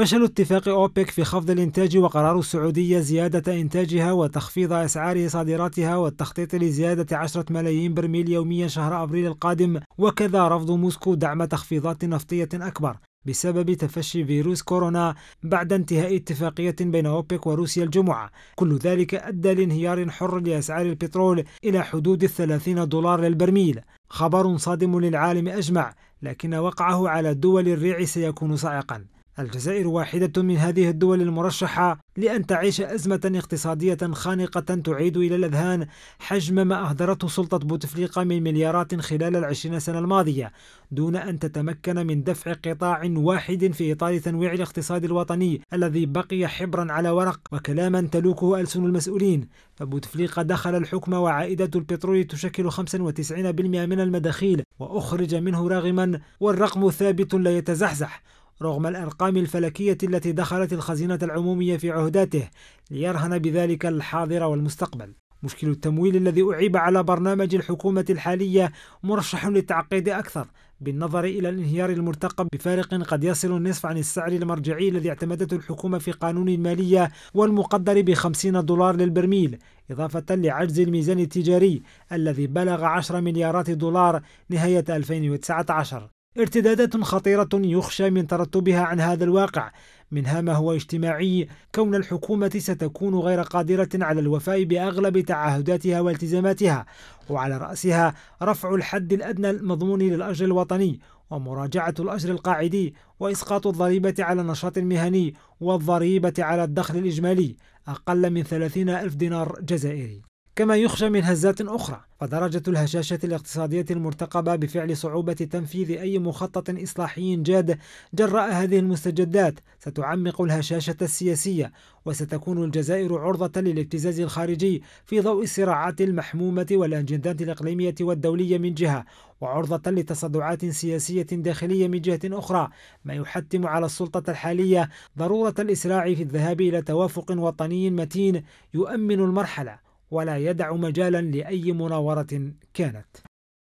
فشل اتفاق أوبك في خفض الإنتاج وقرار السعودية زيادة إنتاجها وتخفيض أسعار صادراتها والتخطيط لزيادة 10 ملايين برميل يوميا شهر أبريل القادم وكذا رفض موسكو دعم تخفيضات نفطية أكبر بسبب تفشي فيروس كورونا بعد انتهاء اتفاقية بين أوبك وروسيا الجمعة كل ذلك أدى لانهيار حر لأسعار البترول إلى حدود الثلاثين دولار للبرميل خبر صادم للعالم أجمع لكن وقعه على دول الريع سيكون صعقاً الجزائر واحدة من هذه الدول المرشحة لأن تعيش أزمة اقتصادية خانقة تعيد إلى الأذهان حجم ما أهدرته سلطة بوتفليقة من مليارات خلال العشرين سنة الماضية دون أن تتمكن من دفع قطاع واحد في إطار تنويع الاقتصاد الوطني الذي بقي حبرا على ورق وكلاما تلوكه ألسن المسؤولين فبوتفليقة دخل الحكم وعائدة البترول تشكل 95% من المداخيل وأخرج منه راغما والرقم ثابت لا يتزحزح رغم الأرقام الفلكية التي دخلت الخزينة العمومية في عهداته ليرهن بذلك الحاضر والمستقبل مشكل التمويل الذي أعيب على برنامج الحكومة الحالية مرشح للتعقيد أكثر بالنظر إلى الانهيار المرتقب بفارق قد يصل النصف عن السعر المرجعي الذي اعتمدته الحكومة في قانون المالية والمقدر ب 50 دولار للبرميل إضافة لعجز الميزان التجاري الذي بلغ 10 مليارات دولار نهاية 2019 ارتدادات خطيرة يخشى من ترتبها عن هذا الواقع منها ما هو اجتماعي كون الحكومة ستكون غير قادرة على الوفاء بأغلب تعهداتها والتزاماتها وعلى رأسها رفع الحد الأدنى المضمون للأجر الوطني ومراجعة الأجر القاعدي وإسقاط الضريبة على النشاط المهني والضريبة على الدخل الإجمالي أقل من 30 ألف دينار جزائري كما يخشى من هزات أخرى فدرجة الهشاشة الاقتصادية المرتقبة بفعل صعوبة تنفيذ أي مخطط إصلاحي جاد جراء هذه المستجدات ستعمق الهشاشة السياسية وستكون الجزائر عرضة للابتزاز الخارجي في ضوء الصراعات المحمومة والأجندات الإقليمية والدولية من جهة وعرضة لتصدعات سياسية داخلية من جهة أخرى ما يحتم على السلطة الحالية ضرورة الإسراع في الذهاب إلى توافق وطني متين يؤمن المرحلة ولا يدع مجالا لأي مناورة كانت